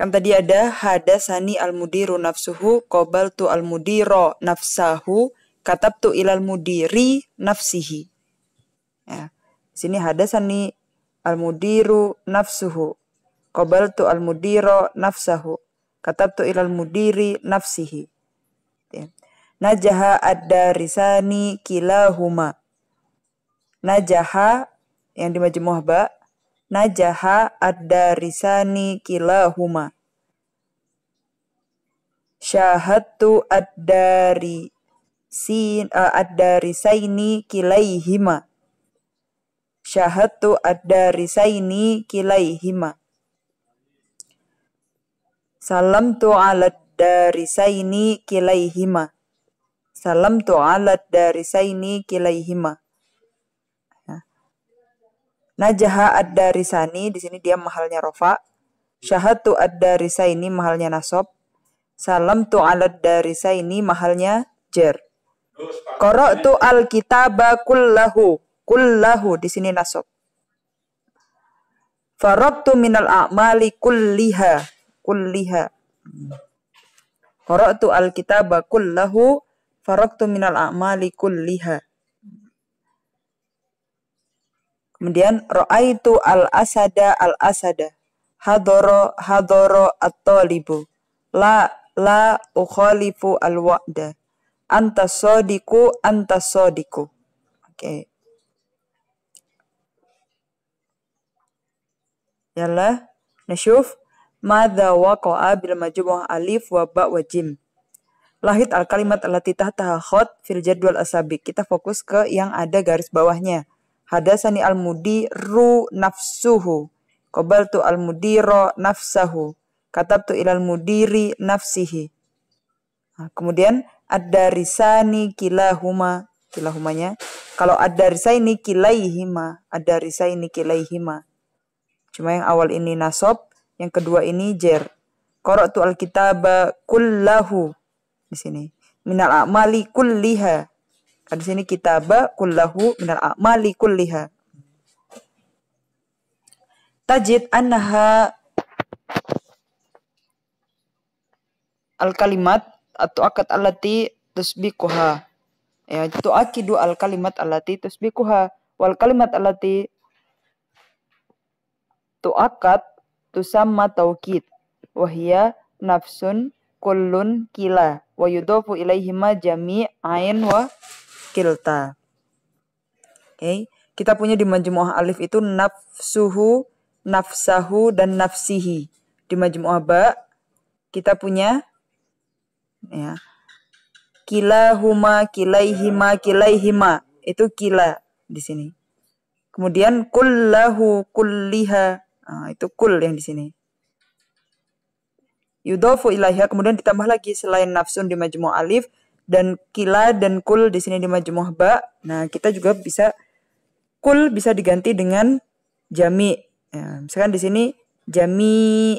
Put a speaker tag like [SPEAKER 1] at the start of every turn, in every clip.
[SPEAKER 1] Kan tadi ada hadasani al-mudiru nafsuhu qabaltu al-mudiro nafsahu katabtu ilal mudiri nafsihi. Ya. Sini hadasani al-mudiru nafsuhu qabaltu al-mudiro nafsahu katabtu ilal mudiri nafsihi. Ya. Najaha risani darisani kilahuma. Najaha yang di majmuh ba najaha ad-darisani kilahuma. Syahatu ad-dari sin uh, ad-darisaini kilaihima. Syahatu ad-darisaini kilaihima. Salam tu alat ala kilai kilaihima. Salam tu alat ala kilai kilaihima. Najaha ada risani di sini dia mahalnya rofa. Syahatu ada darisa ini mahalnya nasob. Salam tu alat dari ini mahalnya jer. Korok tu al-kitaba kullahu. Kullahu, di sini nasob. min minal a'mali kulliha. Kulliha. Korok tu al-kitaba kullahu. min minal a'mali kulliha. Kemudian roa itu al-asada al-asada. Hadoro hadoro atau libu La la ukhalifu al-wa'da. antasodiku antasodiku anta sodiku. Oke. Okay. Nasyuf. nashuf wa ko'a bil majumah alif wa ba wa jim. Lahit al kalimat allati tahtaha khot fil jadwal asabi. Kita fokus ke yang ada garis bawahnya. Hadasani al-mudiru nafsuhu. Qabaltu al-mudiro nafsahu. Katabtu ilal mudiri nafsihi. Nah, kemudian ad-darisani kilahuma. Kilahumanya. Kalau ad-darisaini kilaihima. Ad-darisaini kilaihima. Cuma yang awal ini nasob. Yang kedua ini jer. Qara'tu al-kitaba kullahu. Di sini. Minal a'mali kulliha. Kan Di sini kitaba kullahu minal a'mali kulliha. Tajid annaha al-kalimat atau akad alati tusbikuha. Ya, itu akidu al-kalimat alati tusbikuha. Wal kalimat alati tuakat tusamma taukid. Wahia nafsun kullun kila. Wa yudofu ilaihima jami'ain wa kilta. Oke, okay. kita punya di majmuah alif itu nafsuhu, nafsahu dan nafsihi. Di majmuah ba kita punya ya. Kilahuma, kilaihima, kilaihima. Itu kila di sini. Kemudian kullahu, kulliha. Nah, itu kul yang di sini. Yudofu ilaiha kemudian ditambah lagi selain nafsun di majmuah alif dan kila dan kul di sini di majmuh ba. Nah, kita juga bisa kul bisa diganti dengan jami. Ya, misalkan di sini jami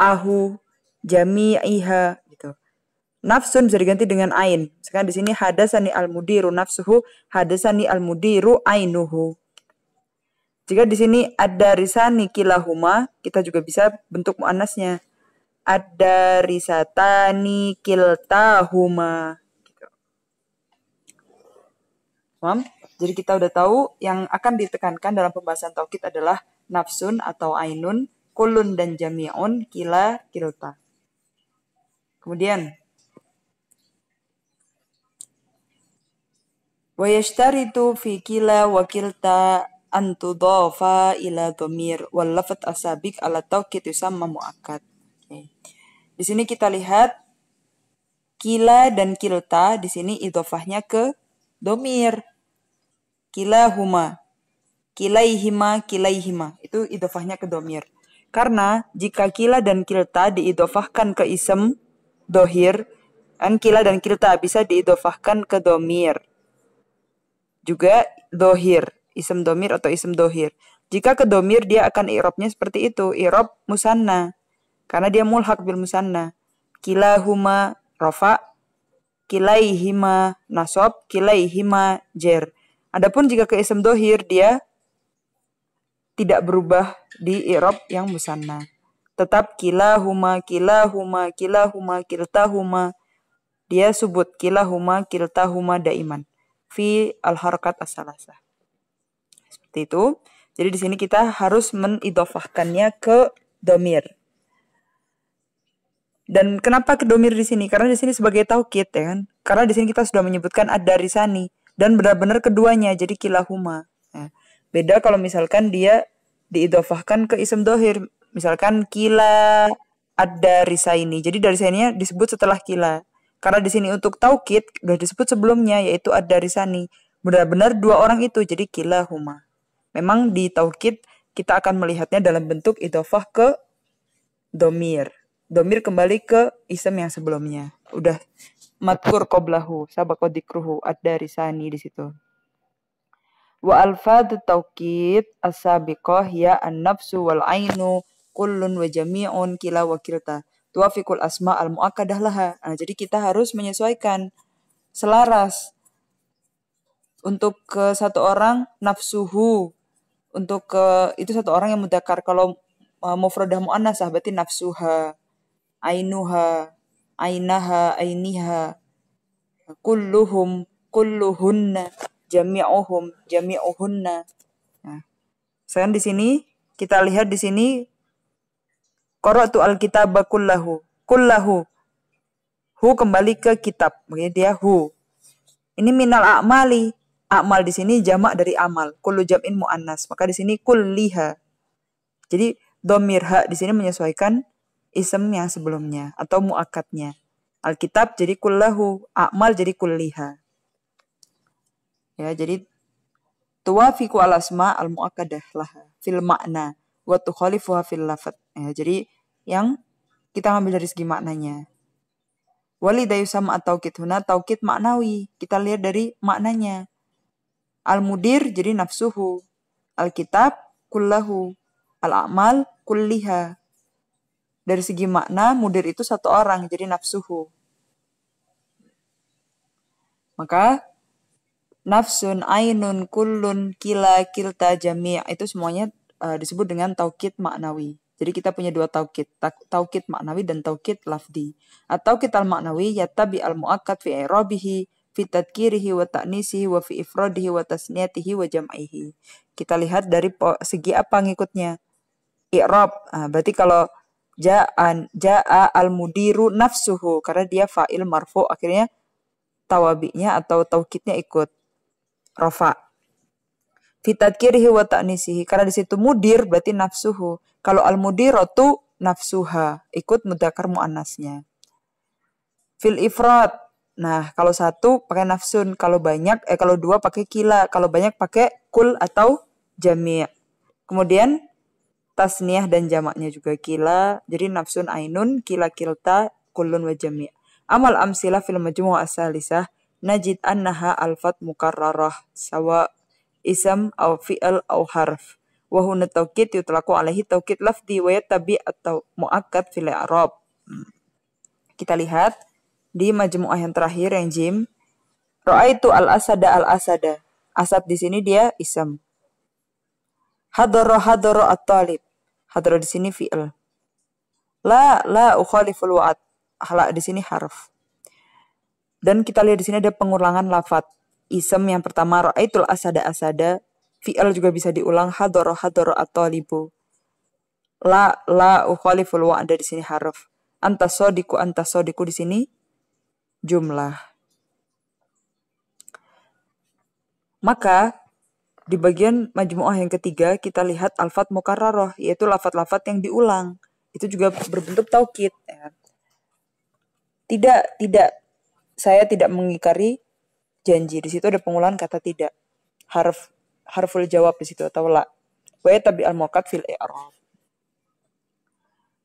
[SPEAKER 1] ahu, jami iha gitu. Nafsun bisa diganti dengan ain. Misalkan di sini hadasani al-mudiru nafsuhu, hadasani al-mudiru ainuhu. Jika di sini ada risani kilahuma, kita juga bisa bentuk muannasnya ada risatani kilta huma Mam, gitu. Jadi kita udah tahu yang akan ditekankan dalam pembahasan tauhid adalah nafsun atau ainun, kulun dan jami'un, kila, kilta. Kemudian wa itu fi kila wa kilta antudofa ila domir wal lafat asabik ala tawkid mamu mu'akkad. Nih. Di sini kita lihat kila dan kilta di sini idofahnya ke domir. Kila huma, kilaihima, kilaihima. Itu idofahnya ke domir. Karena jika kila dan kilta diidofahkan ke isem dohir, kan kila dan kilta bisa diidofahkan ke domir. Juga dohir, isem domir atau isem dohir. Jika ke domir dia akan irobnya seperti itu, irob musanna karena dia mulhak bil musanna. Kilahuma rofa, kilaihima nasob, kilaihima jer. Adapun jika ke isim dohir dia tidak berubah di irob yang musanna. Tetap kilahuma, kilahuma, kilahuma, kiltahuma. Dia subut kilahuma, kiltahuma daiman. Fi al-harkat asalasa. Seperti itu. Jadi di sini kita harus menidofahkannya ke domir. Dan kenapa kedomir di sini? Karena di sini sebagai taukit ya kan. Karena di sini kita sudah menyebutkan ada risani dan benar-benar keduanya jadi kilahuma. Ya. beda kalau misalkan dia diidofahkan ke ism dohir, misalkan kila ada risaini. Jadi dari sini disebut setelah kila. Karena di sini untuk taukit sudah disebut sebelumnya yaitu ada risani. Benar-benar dua orang itu jadi kilahuma. Memang di taukit kita akan melihatnya dalam bentuk idofah ke domir domir kembali ke isem yang sebelumnya. Udah matkur qoblahu sabakodikruhu ad dari sani di situ. Wa alfad taukid asabiqah ya an-nafsu wal ainu kullun wa jami'un kila wa kilta tuafikul asma al muakkadah laha. Nah, jadi kita harus menyesuaikan selaras untuk ke satu orang nafsuhu untuk ke itu satu orang yang mudakar kalau uh, mufradah mu'annasah berarti nafsuha ainuha, ainaha, ainiha. Kulluhum, kulluhunna, jami'uhum, jami'uhunna. Nah, sekarang di sini kita lihat di sini qara'tu alkitaba kullahu. Kullahu. Hu kembali ke kitab. begini dia hu. Ini minal a'mali. Amal di sini jamak dari amal. Kullu jam'in mu'annas. Maka di sini kulliha. Jadi domirha di sini menyesuaikan ism yang sebelumnya atau muakatnya. Alkitab jadi kullahu, akmal jadi kulliha. Ya, jadi tuwafiqu al asma al muakkadah laha fil makna wa tukhalifuha fil lafat. Ya, jadi yang kita ambil dari segi maknanya. sama atau atau kit maknawi. Kita lihat dari maknanya. Al-mudir jadi nafsuhu. Alkitab kitab kullahu. Al-amal kulliha. Dari segi makna, mudir itu satu orang, jadi nafsuhu. Maka nafsun, ainun, kulun, kila, kilta, jami' itu semuanya uh, disebut dengan taukid maknawi. Jadi kita punya dua taukid, taukid maknawi dan taukid lafdi. atau kita maknawi maknawi tabi al muakat fi i'rabihi fi tadkirihi wa ta'nisihi wa fi ifradihi wa tasniatihi wa jam'ihi. Kita lihat dari segi apa ngikutnya. I'rab, ah, berarti kalau Ja'an ja'a al-mudiru nafsuhu karena dia fa'il marfu akhirnya tawabinya atau taukidnya ikut rofa. Fitadkirihi wa ta'nisihi karena di situ mudir berarti nafsuhu. Kalau al-mudiratu nafsuha ikut mudakar muannasnya. Fil ifrat. Nah, kalau satu pakai nafsun, kalau banyak eh kalau dua pakai kila, kalau banyak pakai kul atau jami'. Kemudian tasniah dan jamaknya juga kila. Jadi nafsun ainun, kila kilta, kulun wa Amal amsilah fil majmu' asalisah najid annaha alfat mukarrarah sawa isam au fi'al au harf. Wa huna yutlaku alaihi taukid lafdi wa yattabi atau mu'akkad fil arab hmm. Kita lihat di majmu'ah yang terakhir yang jim. Ra'aitu al-asada al-asada. Asad di sini dia isam. Hadoro hadoro at-talib hadro di sini fi'il. La la ukhaliful wa'at. Hala di sini harf. Dan kita lihat di sini ada pengulangan lafat. Isem yang pertama ra'aitul asada asada. Fi'il juga bisa diulang hadoro hadoro atau libu. La la ukhaliful wa'at di sini harf. Antasodiku antasodiku di sini jumlah. Maka di bagian majmuah yang ketiga kita lihat alfat mukarraroh yaitu lafat-lafat yang diulang. Itu juga berbentuk taukid. Ya. Tidak, tidak. Saya tidak mengikari janji. Di situ ada pengulangan kata tidak. Harf harful jawab di situ atau la. Wa tabi al muqad fil i'rab.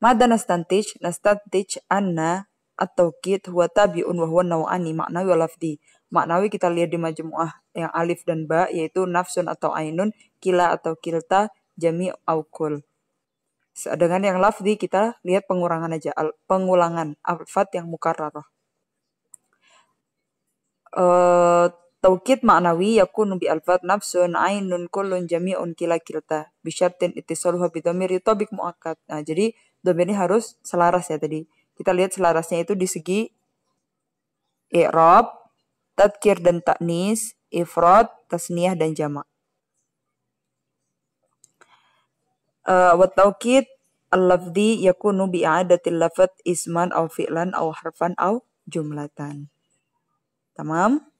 [SPEAKER 1] Mada nastantij? Nastantij anna at taukid huwa tabi'un wa huwa naw'ani makna wa lafdi maknawi kita lihat di majmuah yang alif dan ba yaitu nafsun atau ainun, kila atau kilta, jami aukul. Sedangkan yang lafzi kita lihat pengurangan aja, al, pengulangan alfat yang mukarrarah. Uh, Taukid maknawi yakunu bi alfat nafsun ainun kullun jami'un kila kilta bi syartin ittisaluha bi dhamir yutabik muakkad. Nah, jadi dhamir ini harus selaras ya tadi. Kita lihat selarasnya itu di segi i'rab tadkir dan taknis, Ifrod, tasniyah dan jamak. Uh, wa tawkid al-lafzi yakunu bi'adatil lafad isman au fi'lan au harfan au jumlatan. Tamam?